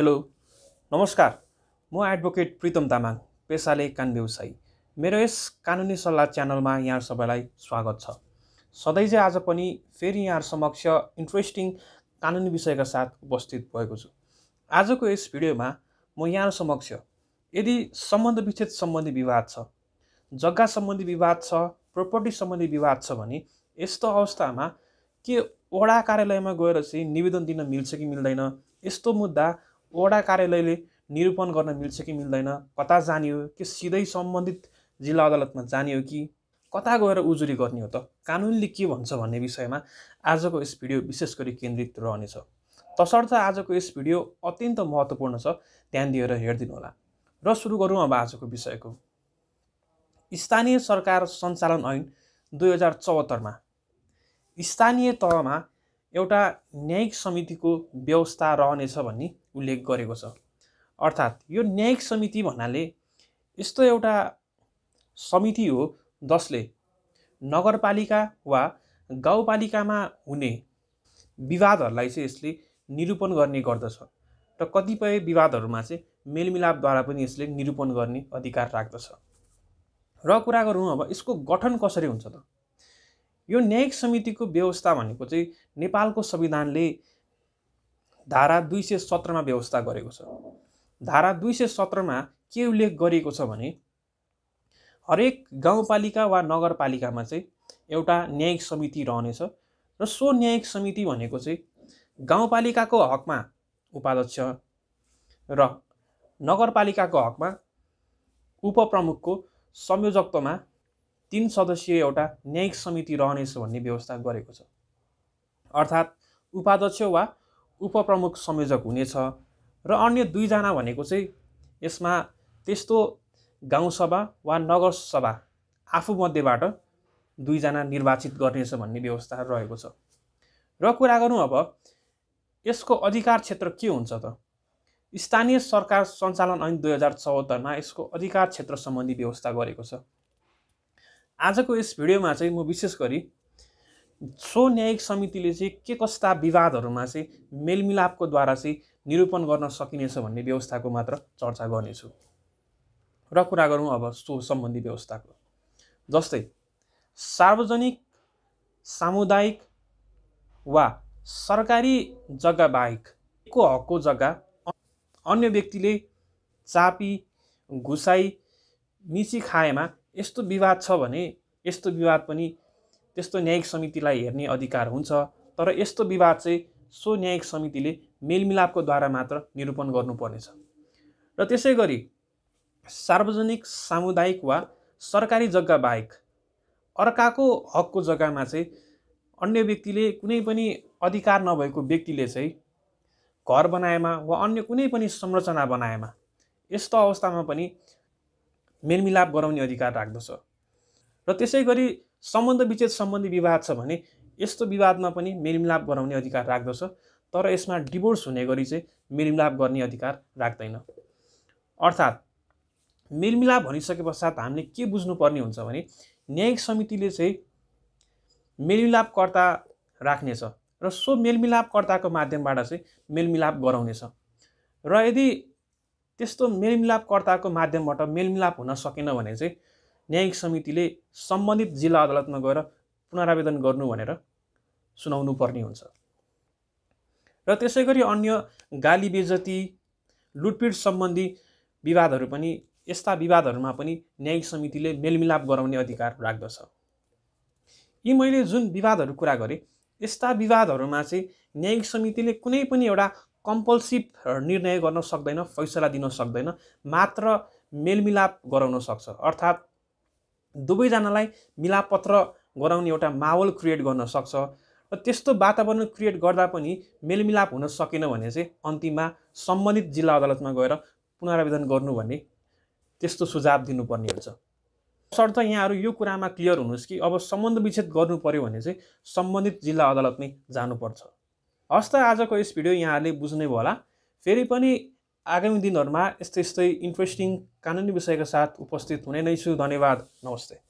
hello नमस्कार म advocate Pritam Tamang पेसाले कान व्यवसायी मेरो यस कानुनी सल्लाह च्यानलमा यहाँ सबैलाई स्वागत छ सधैँ चाहिँ आज पनि फेरि यहाँ समक्ष इन्ट्रेस्टिङ कानुनी विषयका साथ उपस्थित भएको छु आजको यस भिडियोमा म यहाँ समक्ष यदि सम्बन्ध विच्छेद सम्बन्धी विवाद छ जग्गा सम्बन्धी विवाद छ प्रोपर्टी सम्बन्धी विवाद छ भने यस्तो अवस्थामा के वडा कार्यालयमा गएर चाहिँ निवेदन दिन मिल्छ कि मिल्दैन यस्तो मुद्दा वडा कार्यालयले निरूपण गर्न मिल्छ कि मिल्दैन कता जाने हो कि सिधै सम्बन्धित जिल्ला अदालतमा जाने हो कि कता गएर उजुरी गर्ने हो त कानुनले के भन्छ भन्ने विषयमा आजको यस भिडियो विशेष गरी केन्द्रित रहनेछ तसर्थ आजको यस भिडियो अत्यन्त महत्त्वपूर्ण छ ध्यान दिएर हेरिदिनुहोला र सुरु गरौँ अब आजको विषयको स्थानीय सरकार सञ्चालन ऐन दुई हजार चौहत्तरमा स्थानीय तहमा एउटा न्यायिक समितिको व्यवस्था रहनेछ भनी उल्लेख गरेको छ अर्थात् यो न्यायिक समिति भन्नाले यस्तो एउटा समिति हो जसले नगरपालिका वा गाउँपालिकामा हुने विवादहरूलाई चाहिँ यसले निरूपण गर्ने गर्दछ र कतिपय विवादहरूमा चाहिँ मेलमिलापद्वारा पनि यसले निरूपण गर्ने अधिकार राख्दछ र कुरा गरौँ अब यसको गठन कसरी हुन्छ त यो न्यायिक समितिको व्यवस्था भनेको चाहिँ नेपालको संविधानले धारा दुई सय सत्रमा व्यवस्था गरेको छ धारा दुई सय सत्रमा के उल्लेख गरिएको छ भने हरेक गाउँपालिका वा नगरपालिकामा चाहिँ एउटा न्यायिक समिति रहनेछ र सो न्यायिक समिति भनेको चाहिँ गाउँपालिकाको हकमा उपाध्यक्ष र नगरपालिकाको हकमा उपप्रमुखको संयोजकत्वमा तिन सदस्यीय एउटा न्यायिक समिति रहनेछ भन्ने व्यवस्था गरेको छ अर्थात् उपाध्यक्ष वा उपप्रमुख संयोजक हुनेछ र अन्य दुईजना भनेको चाहिँ यसमा त्यस्तो गाउँसभा वा नगरसभा आफूमध्येबाट दुईजना निर्वाचित गर्नेछ भन्ने व्यवस्था रहेको छ र कुरा गरौँ अब यसको अधिकार क्षेत्र के हुन्छ त स्थानीय सरकार सञ्चालन ऐन दुई हजार चौहत्तरमा यसको अधिकार क्षेत्र सम्बन्धी व्यवस्था गरेको छ आजको यस भिडियोमा चाहिँ म विशेष गरी सो न्यायिक समितिले चाहिँ के कस्ता विवादहरूमा चाहिँ मेलमिलापको द्वारा चाहिँ निरूपण गर्न सकिनेछ भन्ने व्यवस्थाको मात्र चर्चा गर्नेछु र कुरा गरौँ अब सो सम्बन्धी व्यवस्थाको जस्तै सार्वजनिक सामुदायिक वा सरकारी जग्गा को हकको जग्गा अन्य व्यक्तिले चापी घुसाई मिची खाएमा यस्तो विवाद छ भने यस्तो विवाद पनि त्यस्तो न्यायिक समितिलाई हेर्ने अधिकार हुन्छ तर यस्तो विवाद चाहिँ सो न्यायिक समितिले मेलमिलापको द्वारा मात्र निरूपण गर्नुपर्नेछ र त्यसै गरी सार्वजनिक सामुदायिक वा सरकारी जग्गा बाहेक अर्काको हकको जग्गामा चाहिँ अन्य व्यक्तिले कुनै पनि अधिकार नभएको व्यक्तिले चाहिँ घर बनाएमा वा अन्य कुनै पनि संरचना बनाएमा यस्तो अवस्थामा पनि मेलमिलाप गराउने अधिकार राख्दछ र त्यसै गरी सम्बन्ध विच्छेद सम्बन्धी विवाद छ भने यस्तो विवादमा पनि मेलमिलाप गराउने अधिकार राख्दछ तर यसमा डिभोर्स हुने गरी चाहिँ मेलमिलाप गर्ने अधिकार राख्दैन अर्थात् मेलमिलाप भनिसके पश्चात हामीले के बुझ्नुपर्ने हुन्छ भने न्यायिक समितिले चाहिँ मेलमिलापकर्ता राख्नेछ र सो मेलमिलापकर्ताको माध्यमबाट चाहिँ मेलमिलाप गराउनेछ र यदि त्यस्तो मेलमिलापकर्ताको माध्यमबाट मेलमिलाप हुन सकेन भने चाहिँ न्यायिक समितिले सम्बन्धित जिल्ला अदालतमा गएर पुनरावेदन गर्नु भनेर सुनाउनु पर्ने हुन्छ र त्यसै गरी अन्य गाली बेजती लुटपिट सम्बन्धी विवादहरू पनि यस्ता विवादहरूमा पनि न्यायिक समितिले मेलमिलाप गराउने अधिकार राख्दछ यी मैले जुन विवादहरू कुरा गरेँ यस्ता विवादहरूमा चाहिँ न्यायिक समितिले कुनै पनि एउटा कम्पल्सिभ निर्णय गर्न सक्दैन फैसला दिन सक्दैन मात्र मेलमिलाप गराउन सक्छ अर्थात् दुवैजनालाई मिलापत्र गराउने एउटा माहौल क्रिएट गर्न सक्छ र त्यस्तो वातावरण क्रिएट गर्दा पनि मेलमिलाप हुन सकेन भने चाहिँ अन्तिममा सम्बन्धित जिल्ला अदालतमा गएर पुनरावेदन गर्नु भन्ने त्यस्तो सुझाव दिनुपर्ने हुन्छ सर्त यहाँहरू यो कुरामा क्लियर हुनुहोस् कि अब सम्बन्ध विच्छेद गर्नु पऱ्यो भने चाहिँ सम्बन्धित जिल्ला अदालत नै जानुपर्छ हस्त आजको यस भिडियो यहाँहरूले बुझ्ने होला फेरि पनि आगामी दिनहरूमा यस्तै यस्तै इन्ट्रेस्टिङ कानुनी विषयका साथ उपस्थित हुने नै छु धन्यवाद नमस्ते